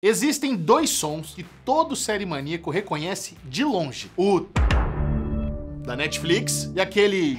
Existem dois sons que todo série maníaco reconhece de longe: o da Netflix e aquele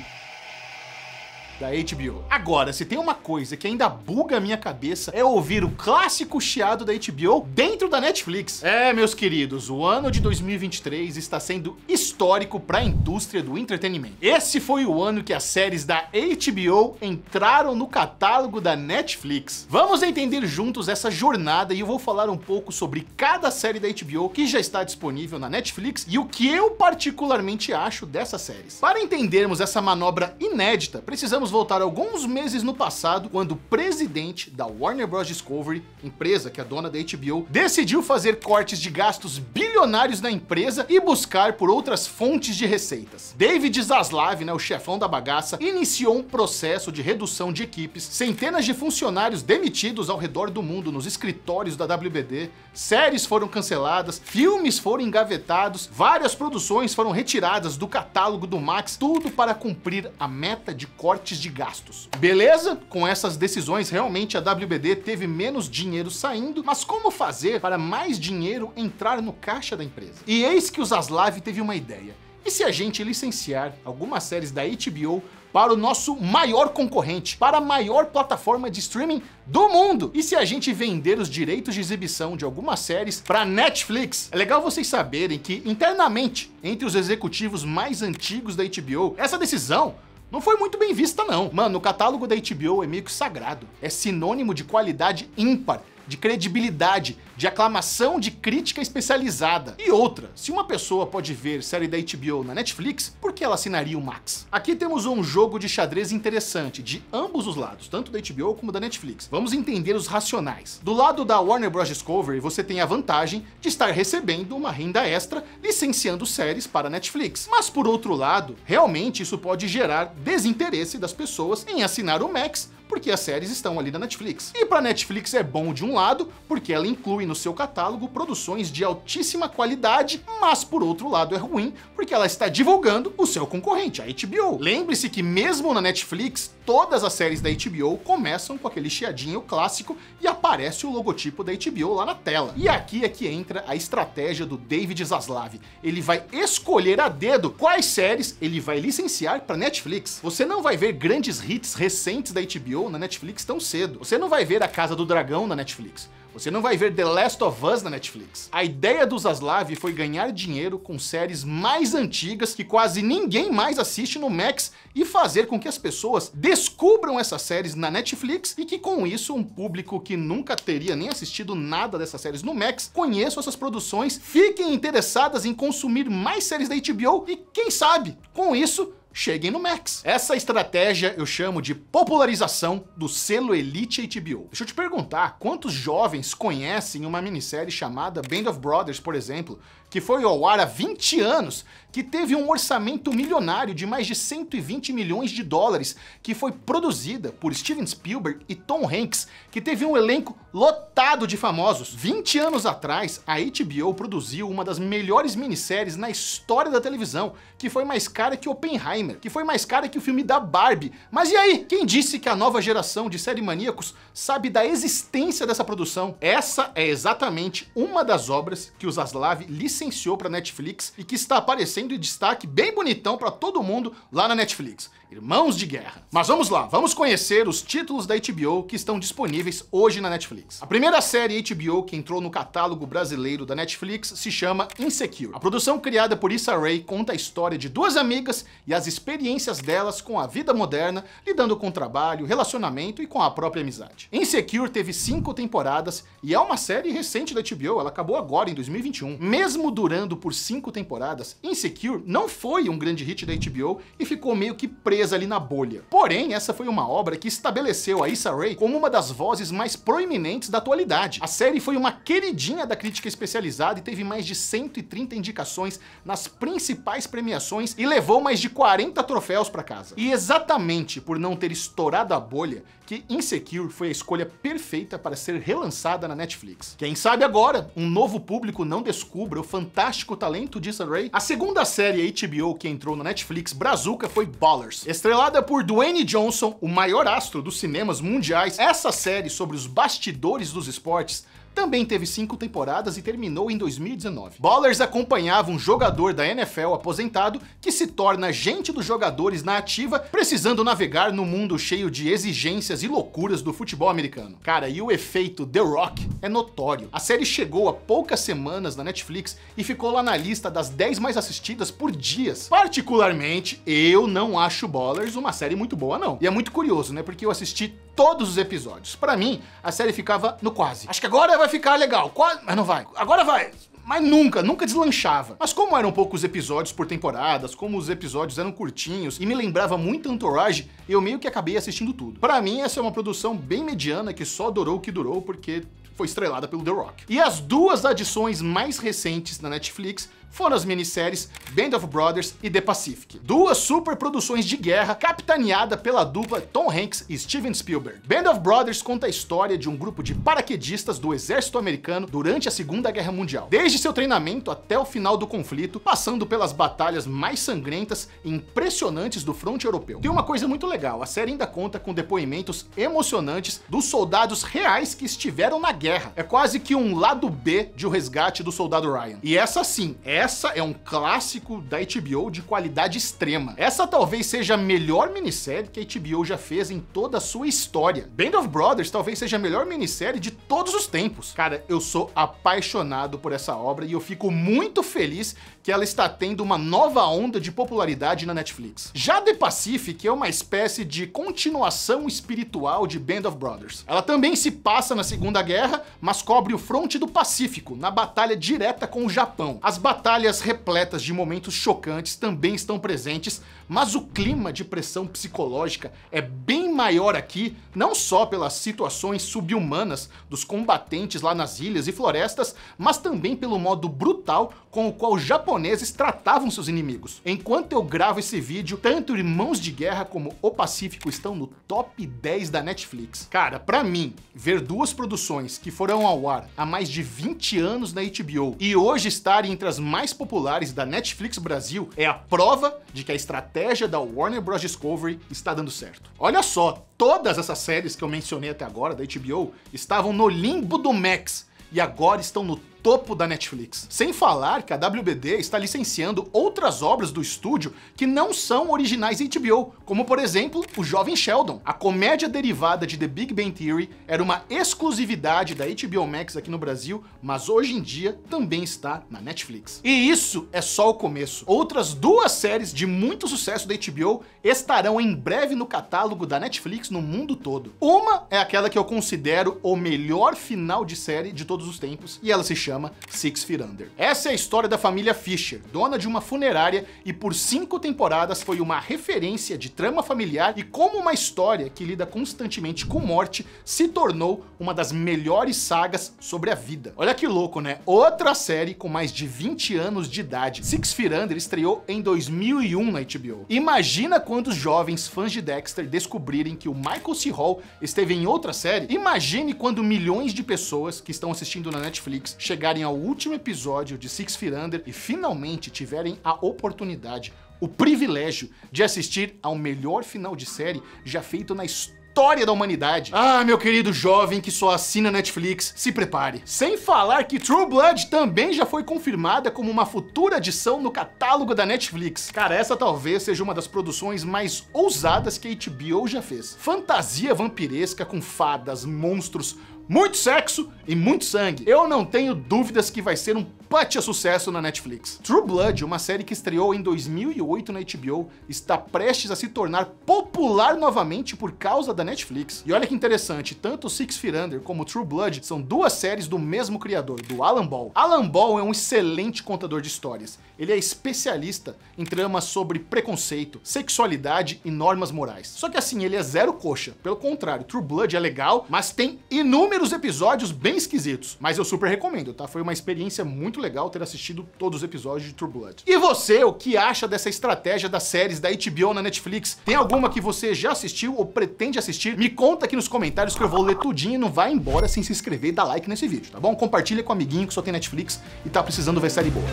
da HBO. Agora, se tem uma coisa que ainda buga a minha cabeça, é ouvir o clássico chiado da HBO dentro da Netflix. É, meus queridos, o ano de 2023 está sendo histórico para a indústria do entretenimento. Esse foi o ano que as séries da HBO entraram no catálogo da Netflix. Vamos entender juntos essa jornada e eu vou falar um pouco sobre cada série da HBO que já está disponível na Netflix e o que eu particularmente acho dessas séries. Para entendermos essa manobra inédita, precisamos voltaram voltar alguns meses no passado, quando o presidente da Warner Bros. Discovery, empresa que é dona da HBO, decidiu fazer cortes de gastos bilionários na empresa e buscar por outras fontes de receitas. David Zaslav, né, o chefão da bagaça, iniciou um processo de redução de equipes, centenas de funcionários demitidos ao redor do mundo nos escritórios da WBD, séries foram canceladas, filmes foram engavetados, várias produções foram retiradas do catálogo do Max, tudo para cumprir a meta de cortes de gastos. Beleza? Com essas decisões, realmente a WBD teve menos dinheiro saindo, mas como fazer para mais dinheiro entrar no caixa da empresa? E eis que o Zaslav teve uma ideia. E se a gente licenciar algumas séries da HBO para o nosso maior concorrente, para a maior plataforma de streaming do mundo. E se a gente vender os direitos de exibição de algumas séries para Netflix? É legal vocês saberem que internamente, entre os executivos mais antigos da HBO, essa decisão não foi muito bem vista não. Mano, o catálogo da HBO é meio que sagrado. É sinônimo de qualidade ímpar, de credibilidade, de aclamação de crítica especializada. E outra, se uma pessoa pode ver série da HBO na Netflix, por que ela assinaria o Max? Aqui temos um jogo de xadrez interessante de ambos os lados, tanto da HBO como da Netflix. Vamos entender os racionais. Do lado da Warner Bros. Discovery, você tem a vantagem de estar recebendo uma renda extra licenciando séries para a Netflix. Mas por outro lado, realmente isso pode gerar desinteresse das pessoas em assinar o Max porque as séries estão ali na Netflix. E para Netflix é bom de um lado, porque ela inclui no seu catálogo produções de altíssima qualidade, mas por outro lado é ruim, porque ela está divulgando o seu concorrente, a HBO. Lembre-se que mesmo na Netflix, todas as séries séries da HBO começam com aquele chiadinho clássico e aparece o logotipo da HBO lá na tela. E aqui é que entra a estratégia do David Zaslav. Ele vai escolher a dedo quais séries ele vai licenciar para Netflix. Você não vai ver grandes hits recentes da HBO na Netflix tão cedo. Você não vai ver A Casa do Dragão na Netflix. Você não vai ver The Last of Us na Netflix. A ideia do Zaslav foi ganhar dinheiro com séries mais antigas que quase ninguém mais assiste no Max e fazer com que as pessoas descubram essas séries na Netflix e que com isso um público que nunca teria nem assistido nada dessas séries no Max conheça essas produções, fiquem interessadas em consumir mais séries da HBO e quem sabe, com isso, cheguem no Max. Essa estratégia eu chamo de popularização do selo Elite HBO. Deixa eu te perguntar, quantos jovens conhecem uma minissérie chamada Band of Brothers, por exemplo, que foi ao ar há 20 anos, que teve um orçamento milionário de mais de 120 milhões de dólares, que foi produzida por Steven Spielberg e Tom Hanks, que teve um elenco lotado de famosos. 20 anos atrás, a HBO produziu uma das melhores minisséries na história da televisão, que foi mais cara que Oppenheimer, Oppenheimer, que foi mais cara que o filme da Barbie. Mas e aí? Quem disse que a nova geração de série maníacos sabe da existência dessa produção? Essa é exatamente uma das obras que o Zaslav licenciou para Netflix e que está aparecendo em destaque bem bonitão para todo mundo lá na Netflix. Irmãos de Guerra. Mas vamos lá, vamos conhecer os títulos da HBO que estão disponíveis hoje na Netflix. A primeira série HBO que entrou no catálogo brasileiro da Netflix se chama Insecure. A produção criada por Issa Rae conta a história de duas amigas e as experiências delas com a vida moderna, lidando com trabalho, relacionamento e com a própria amizade. Insecure teve cinco temporadas e é uma série recente da HBO, ela acabou agora em 2021. Mesmo durando por cinco temporadas, Insecure não foi um grande hit da HBO e ficou meio que presa ali na bolha. Porém, essa foi uma obra que estabeleceu a Issa Rae como uma das vozes mais proeminentes da atualidade. A série foi uma queridinha da crítica especializada e teve mais de 130 indicações nas principais premiações e levou mais de 40 40 troféus para casa. E exatamente por não ter estourado a bolha, que Insecure foi a escolha perfeita para ser relançada na Netflix. Quem sabe agora, um novo público não descubra o fantástico talento de Issa A segunda série HBO que entrou na Netflix Brazuca foi Ballers. Estrelada por Dwayne Johnson, o maior astro dos cinemas mundiais, essa série sobre os bastidores dos esportes também teve cinco temporadas e terminou em 2019. Ballers acompanhava um jogador da NFL aposentado que se torna agente dos jogadores na ativa, precisando navegar no mundo cheio de exigências e loucuras do futebol americano. Cara, e o efeito The Rock é notório. A série chegou há poucas semanas na Netflix e ficou lá na lista das 10 mais assistidas por dias. Particularmente, eu não acho Ballers uma série muito boa não. E é muito curioso, né? Porque eu assisti todos os episódios. Para mim, a série ficava no quase. Acho que agora vai ficar legal. Quase, mas não vai. Agora vai mas nunca, nunca deslanchava. Mas como eram poucos episódios por temporadas, como os episódios eram curtinhos e me lembrava muito Entourage, eu meio que acabei assistindo tudo. Para mim, essa é uma produção bem mediana que só durou o que durou porque foi estrelada pelo The Rock. E as duas adições mais recentes na Netflix foram as minisséries Band of Brothers e The Pacific, duas superproduções de guerra capitaneada pela dupla Tom Hanks e Steven Spielberg. Band of Brothers conta a história de um grupo de paraquedistas do exército americano durante a Segunda Guerra Mundial, desde seu treinamento até o final do conflito, passando pelas batalhas mais sangrentas e impressionantes do fronte europeu. Tem uma coisa muito legal, a série ainda conta com depoimentos emocionantes dos soldados reais que estiveram na guerra. É quase que um lado B de O Resgate do Soldado Ryan. E essa sim, é essa é um clássico da HBO de qualidade extrema. Essa talvez seja a melhor minissérie que a HBO já fez em toda a sua história. Band of Brothers talvez seja a melhor minissérie de todos os tempos. Cara, eu sou apaixonado por essa obra e eu fico muito feliz que ela está tendo uma nova onda de popularidade na Netflix. Já The Pacific é uma espécie de continuação espiritual de Band of Brothers. Ela também se passa na Segunda Guerra, mas cobre o fronte do Pacífico, na batalha direta com o Japão. As batalhas Batalhas repletas de momentos chocantes também estão presentes, mas o clima de pressão psicológica é bem maior aqui, não só pelas situações subhumanas dos combatentes lá nas ilhas e florestas, mas também pelo modo brutal com o qual os japoneses tratavam seus inimigos. Enquanto eu gravo esse vídeo, tanto Irmãos de Guerra como O Pacífico estão no top 10 da Netflix. Cara, pra mim, ver duas produções que foram ao ar há mais de 20 anos na HBO e hoje estarem entre as mais mais populares da Netflix Brasil é a prova de que a estratégia da Warner Bros. Discovery está dando certo. Olha só, todas essas séries que eu mencionei até agora da HBO estavam no limbo do Max e agora estão no topo da Netflix. Sem falar que a WBD está licenciando outras obras do estúdio que não são originais HBO, como por exemplo, O Jovem Sheldon. A comédia derivada de The Big Bang Theory era uma exclusividade da HBO Max aqui no Brasil, mas hoje em dia também está na Netflix. E isso é só o começo. Outras duas séries de muito sucesso da HBO estarão em breve no catálogo da Netflix no mundo todo. Uma é aquela que eu considero o melhor final de série de todos os tempos, e ela se chama chama Six Feet Under. Essa é a história da família Fisher, dona de uma funerária e por cinco temporadas foi uma referência de trama familiar e como uma história que lida constantemente com morte se tornou uma das melhores sagas sobre a vida. Olha que louco, né? Outra série com mais de 20 anos de idade. Six Feet Under estreou em 2001 na HBO. Imagina quantos jovens fãs de Dexter descobrirem que o Michael C. Hall esteve em outra série. Imagine quando milhões de pessoas que estão assistindo na Netflix chegam chegarem ao último episódio de Six Feet Under e finalmente tiverem a oportunidade, o privilégio de assistir ao melhor final de série já feito na história história da humanidade. Ah, meu querido jovem que só assina Netflix, se prepare. Sem falar que True Blood também já foi confirmada como uma futura adição no catálogo da Netflix. Cara, essa talvez seja uma das produções mais ousadas que a HBO já fez. Fantasia vampiresca com fadas, monstros, muito sexo e muito sangue. Eu não tenho dúvidas que vai ser um a sucesso na Netflix. True Blood, uma série que estreou em 2008 na HBO, está prestes a se tornar popular novamente por causa da Netflix. E olha que interessante, tanto Six Feet Under como True Blood são duas séries do mesmo criador, do Alan Ball. Alan Ball é um excelente contador de histórias. Ele é especialista em tramas sobre preconceito, sexualidade e normas morais. Só que assim, ele é zero coxa. Pelo contrário, True Blood é legal, mas tem inúmeros primeiros episódios bem esquisitos, mas eu super recomendo, tá? Foi uma experiência muito legal ter assistido todos os episódios de True Blood. E você, o que acha dessa estratégia das séries da HBO na Netflix? Tem alguma que você já assistiu ou pretende assistir? Me conta aqui nos comentários que eu vou ler tudinho e não vai embora sem se inscrever e dar like nesse vídeo, tá bom? Compartilha com o amiguinho que só tem Netflix e tá precisando ver série boa.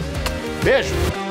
Beijo!